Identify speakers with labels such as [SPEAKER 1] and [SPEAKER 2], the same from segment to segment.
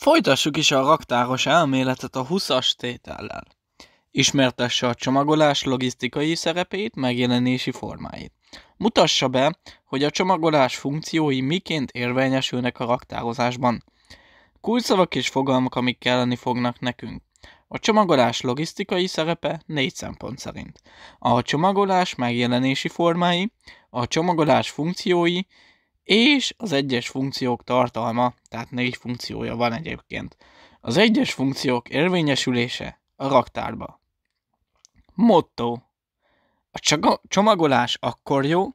[SPEAKER 1] Folytassuk is a raktáros elméletet a 20-as tétellel. Ismertesse a csomagolás logisztikai szerepét, megjelenési formáit. Mutassa be, hogy a csomagolás funkciói miként érvényesülnek a raktározásban. Kulcsszavak és fogalmak, amik kelleni fognak nekünk. A csomagolás logisztikai szerepe négy szempont szerint. A csomagolás megjelenési formái, a csomagolás funkciói és az egyes funkciók tartalma, tehát négy funkciója van egyébként. Az egyes funkciók érvényesülése a raktárba. Motto. A csomagolás akkor jó,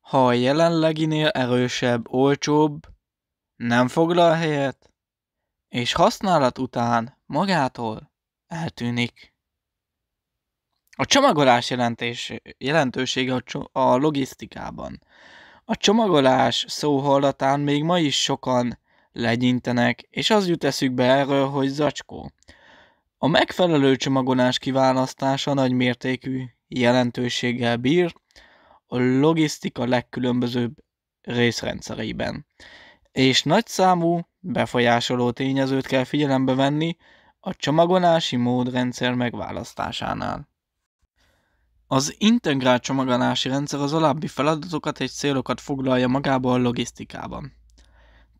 [SPEAKER 1] ha a jelenleginél erősebb, olcsóbb, nem foglal helyet, és használat után magától eltűnik. A csomagolás jelentés, jelentősége a, a logisztikában. A csomagolás szóhallatán még ma is sokan legyintenek, és az jut eszükbe erről, hogy zacskó. A megfelelő csomagolás kiválasztása nagy mértékű jelentőséggel bír a logisztika legkülönbözőbb részrendszereiben, és nagy számú befolyásoló tényezőt kell figyelembe venni a csomagolási módrendszer megválasztásánál. Az integrált csomagolási rendszer az alábbi feladatokat és célokat foglalja magába a logisztikában.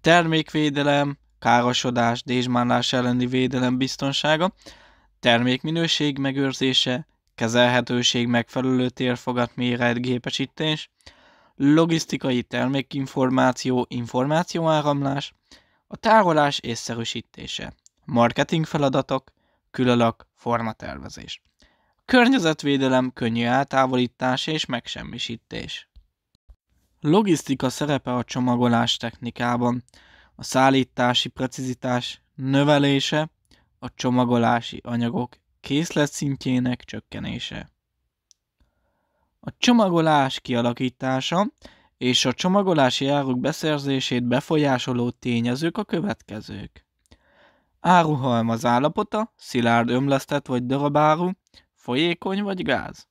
[SPEAKER 1] Termékvédelem, károsodás, dézsmánlás elleni védelem biztonsága, termékminőség megőrzése, kezelhetőség megfelelő térfogat méret gépesítés, logisztikai termékinformáció, információáramlás, a tárolás észszerűsítése, marketing feladatok, külalak, formatervezés környezetvédelem, könnyű eltávolítás és megsemmisítés. Logisztika szerepe a csomagolás technikában, a szállítási precizitás növelése, a csomagolási anyagok készletszintjének csökkenése. A csomagolás kialakítása és a csomagolási áruk beszerzését befolyásoló tényezők a következők. Áruhalmaz állapota, szilárd ömlesztett vagy darabáru, folyékony vagy gáz,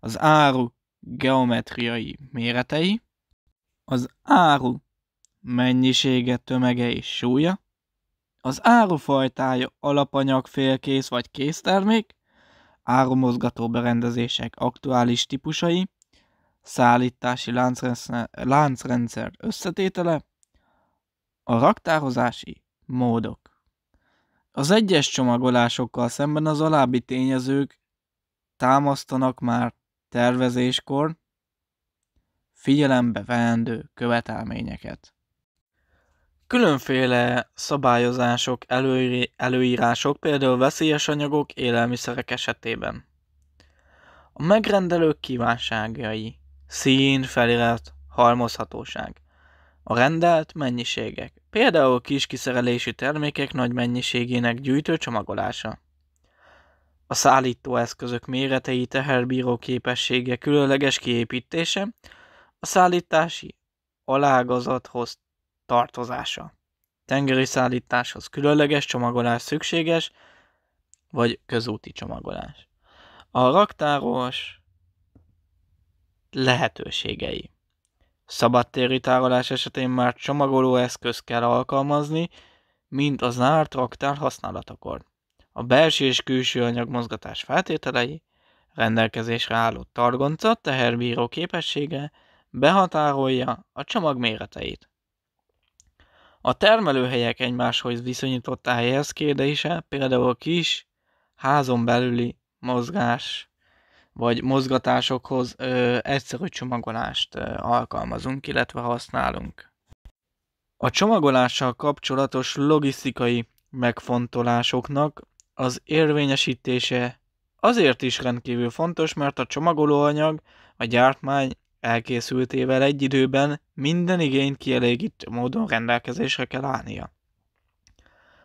[SPEAKER 1] az áru geometriai méretei, az áru mennyisége, tömege és súlya, az árufajtája alapanyag, félkész vagy késztermék, áramozgató berendezések aktuális típusai, szállítási láncrendszer, láncrendszer összetétele, a raktározási módok. Az egyes csomagolásokkal szemben az alábbi tényezők támasztanak már tervezéskor figyelembe veendő követelményeket. Különféle szabályozások, előírások, például veszélyes anyagok, élelmiszerek esetében. A megrendelők kívánságai, szín, felirat, halmozhatóság. A rendelt mennyiségek, például kis kiszerelésű termékek nagy mennyiségének gyűjtő csomagolása a szállítóeszközök méretei, teherbíró képessége, különleges kiépítése, a szállítási alágazathoz tartozása. Tengeri szállításhoz különleges csomagolás szükséges, vagy közúti csomagolás. A raktáros lehetőségei. Szabadtéri tárolás esetén már csomagoló eszköz kell alkalmazni, mint az zárt raktár használatakor a belső és külső anyag mozgatás feltételei, rendelkezésre álló targonca teherbíró képessége behatárolja a csomag méreteit. A termelőhelyek egymáshoz viszonyított kérdése, például a kis, házon belüli mozgás vagy mozgatásokhoz ö, egyszerű csomagolást ö, alkalmazunk, illetve használunk. A csomagolással kapcsolatos logisztikai megfontolásoknak az érvényesítése azért is rendkívül fontos, mert a csomagolóanyag a gyártmány elkészültével egy időben minden igényt kielégítő módon rendelkezésre kell állnia.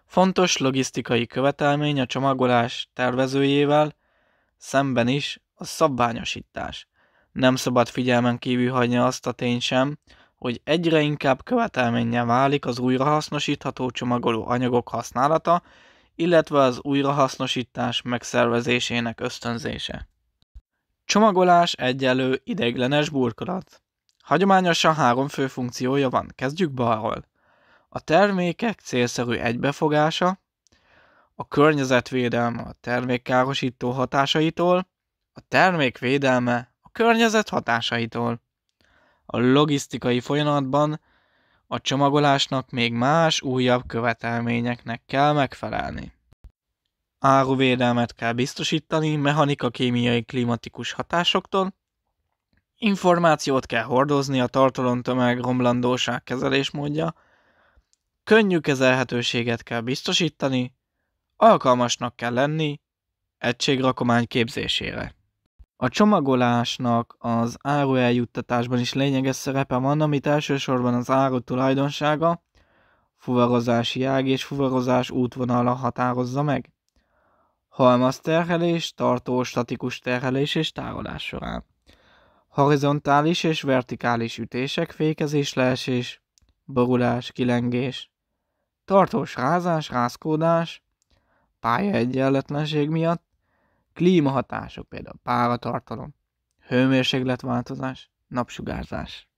[SPEAKER 1] Fontos logisztikai követelmény a csomagolás tervezőjével szemben is a szabványosítás. Nem szabad figyelmen kívül hagyni azt a tény sem, hogy egyre inkább követelménnyel válik az újrahasznosítható csomagoló anyagok használata, illetve az újrahasznosítás megszervezésének ösztönzése. Csomagolás egyenlő ideiglenes burkolat. Hagyományosan három fő funkciója van, kezdjük balról. A termékek célszerű egybefogása, a környezetvédelme a termékkárosító hatásaitól, a termékvédelme a környezet hatásaitól. A logisztikai folyamatban a csomagolásnak még más újabb követelményeknek kell megfelelni. Áruvédelmet kell biztosítani mechanika-kémiai klimatikus hatásoktól, információt kell hordozni a tartalomtömeg romlandóság kezelésmódja, könnyű kezelhetőséget kell biztosítani, alkalmasnak kell lenni egységrakomány képzésére. A csomagolásnak az áru eljuttatásban is lényeges szerepe van, amit elsősorban az áru tulajdonsága, fuvarozási ág és fuvarozás útvonala határozza meg. terhelés, tartó statikus terhelés és tárolás során. Horizontális és vertikális ütések, fékezés, leesés, borulás, kilengés. Tartós rázás, rázkódás, pályaegyenletlenség miatt Klímahatások, például páratartalom, hőmérsékletváltozás, napsugárzás.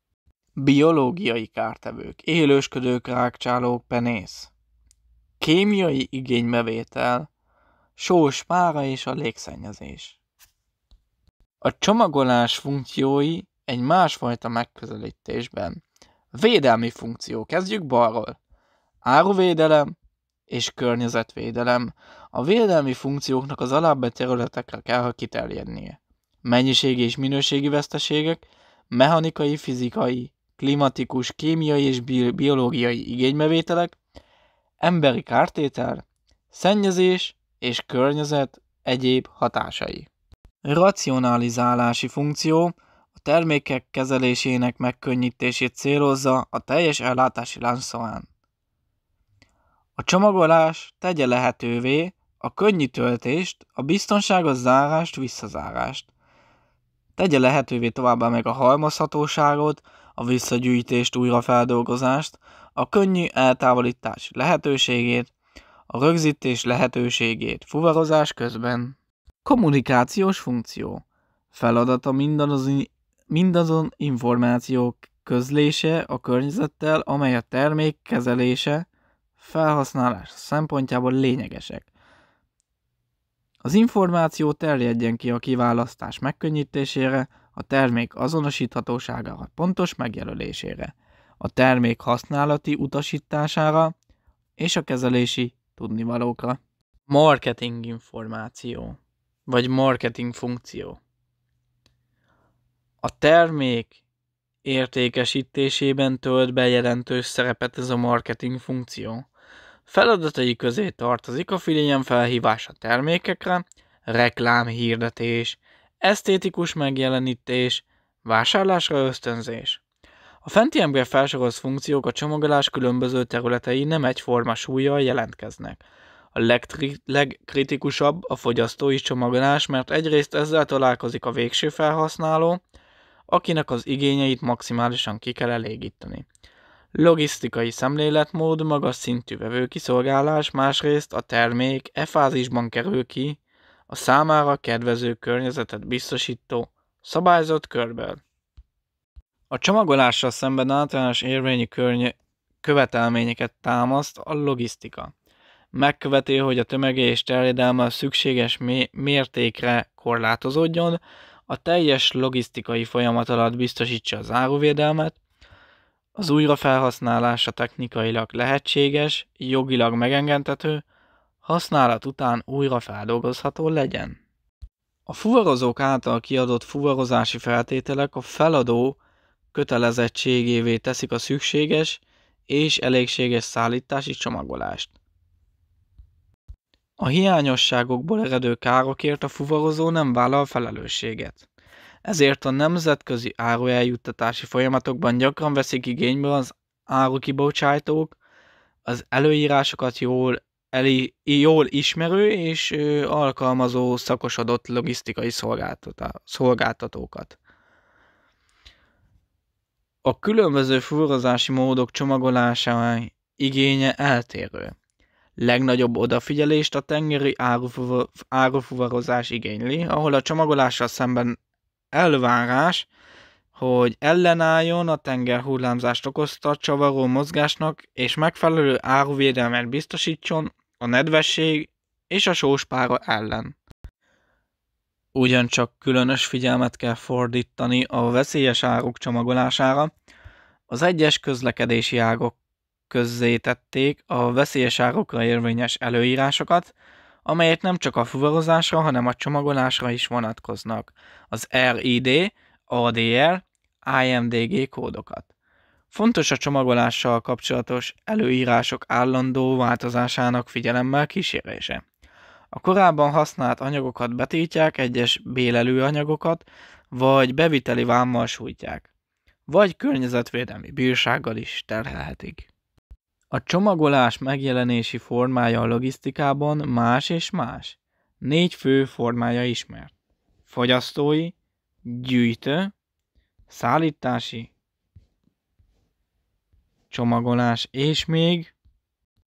[SPEAKER 1] Biológiai kártevők, élősködők, rákcsálók, penész. Kémiai igénybevétel, sós pára és a légszennyezés. A csomagolás funkciói egy másfajta megközelítésben. Védelmi funkció, kezdjük balról. Áruvédelem, és környezetvédelem, a védelmi funkcióknak az alábbi területekre kell kiterjednie. Mennyiségi és minőségi veszteségek, mechanikai, fizikai, klimatikus, kémiai és biológiai igénybevételek, emberi kártétel, szennyezés és környezet egyéb hatásai. Racionalizálási funkció a termékek kezelésének megkönnyítését célozza a teljes ellátási láncszaván. A csomagolás tegye lehetővé a könnyű töltést, a biztonságos zárást, visszazárást. Tegye lehetővé továbbá meg a halmozhatóságot, a visszagyűjtést, újrafeldolgozást, a könnyű eltávolítás lehetőségét, a rögzítés lehetőségét fuvarozás közben. Kommunikációs funkció. Feladata mindazon, információk közlése a környezettel, amely a termék kezelése, felhasználás szempontjából lényegesek. Az információ terjedjen ki a kiválasztás megkönnyítésére, a termék azonosíthatóságára pontos megjelölésére, a termék használati utasítására és a kezelési tudnivalókra. Marketing információ vagy marketing funkció. A termék értékesítésében tölt be jelentős szerepet ez a marketing funkció. Feladatai közé tartozik a figyelem felhívása termékekre, reklámhirdetés, esztétikus megjelenítés, vásárlásra ösztönzés. A fenti ember felsorolt funkciók a csomagolás különböző területei nem egyforma súlyjal jelentkeznek. A legtri- legkritikusabb a fogyasztói csomagolás, mert egyrészt ezzel találkozik a végső felhasználó, akinek az igényeit maximálisan ki kell elégíteni. Logisztikai szemléletmód magas szintű vevőkiszolgálás, másrészt a termék e fázisban kerül ki a számára kedvező környezetet biztosító szabályzott körből. A csomagolással szemben általános érvényű környe- követelményeket támaszt a logisztika. Megköveti, hogy a tömegé és terjedelme a szükséges mé- mértékre korlátozódjon, a teljes logisztikai folyamat alatt biztosítsa az áruvédelmet, az újrafelhasználása technikailag lehetséges, jogilag megengedhető, használat után újra feldolgozható legyen. A fuvarozók által kiadott fuvarozási feltételek a feladó kötelezettségévé teszik a szükséges és elégséges szállítási csomagolást. A hiányosságokból eredő károkért a fuvarozó nem vállal felelősséget ezért a nemzetközi árueljuttatási folyamatokban gyakran veszik igénybe az árukibocsátók, az előírásokat jól, eli, jól ismerő és alkalmazó szakosodott logisztikai szolgáltatókat. A különböző fúrozási módok csomagolása igénye eltérő. Legnagyobb odafigyelést a tengeri árufuvarozás igényli, ahol a csomagolással szemben elvárás, hogy ellenálljon a tenger hullámzást okozta csavaró mozgásnak, és megfelelő áruvédelmet biztosítson a nedvesség és a sóspára ellen. Ugyancsak különös figyelmet kell fordítani a veszélyes áruk csomagolására. Az egyes közlekedési ágok közzétették a veszélyes árukra érvényes előírásokat, amelyek nem csak a fuvarozásra, hanem a csomagolásra is vonatkoznak, az RID, ADR, IMDG kódokat. Fontos a csomagolással kapcsolatos előírások állandó változásának figyelemmel kísérése. A korábban használt anyagokat betiltják, egyes bélelő anyagokat, vagy beviteli vámmal sújtják, vagy környezetvédelmi bírsággal is terhelhetik. A csomagolás megjelenési formája a logisztikában más és más. Négy fő formája ismert. Fogyasztói, gyűjtő, szállítási, csomagolás, és még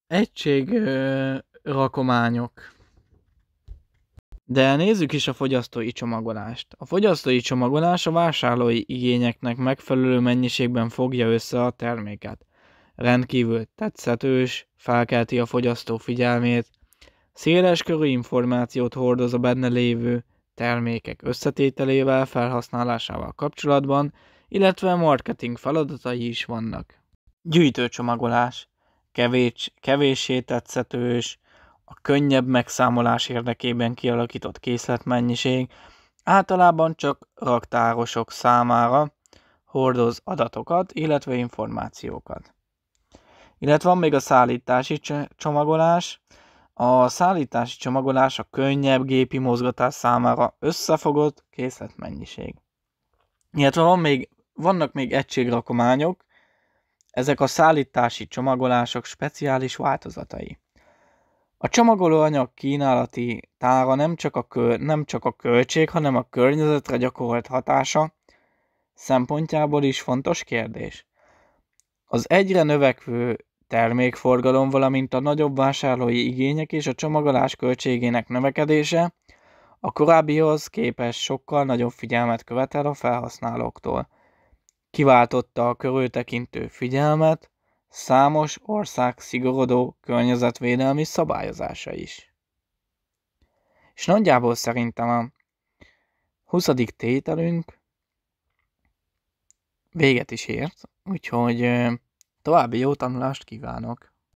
[SPEAKER 1] egység ö, rakományok. De nézzük is a fogyasztói csomagolást. A fogyasztói csomagolás a vásárlói igényeknek megfelelő mennyiségben fogja össze a terméket rendkívül tetszetős, felkelti a fogyasztó figyelmét, széles körű információt hordoz a benne lévő termékek összetételével, felhasználásával kapcsolatban, illetve marketing feladatai is vannak. Gyűjtőcsomagolás kevés, kevéssé tetszetős, a könnyebb megszámolás érdekében kialakított készletmennyiség általában csak raktárosok számára hordoz adatokat, illetve információkat. Illetve van még a szállítási csomagolás. A szállítási csomagolás a könnyebb gépi mozgatás számára összefogott készletmennyiség. Illetve van még, vannak még egységrakományok, ezek a szállítási csomagolások speciális változatai. A csomagolóanyag kínálati tára nem csak, a kö, nem csak a költség, hanem a környezetre gyakorolt hatása szempontjából is fontos kérdés. Az egyre növekvő termékforgalom, valamint a nagyobb vásárlói igények és a csomagolás költségének növekedése a korábbihoz képest sokkal nagyobb figyelmet követel a felhasználóktól. Kiváltotta a körültekintő figyelmet számos ország szigorodó környezetvédelmi szabályozása is. És nagyjából szerintem a 20. tételünk véget is ért, úgyhogy További jó tanulást kívánok!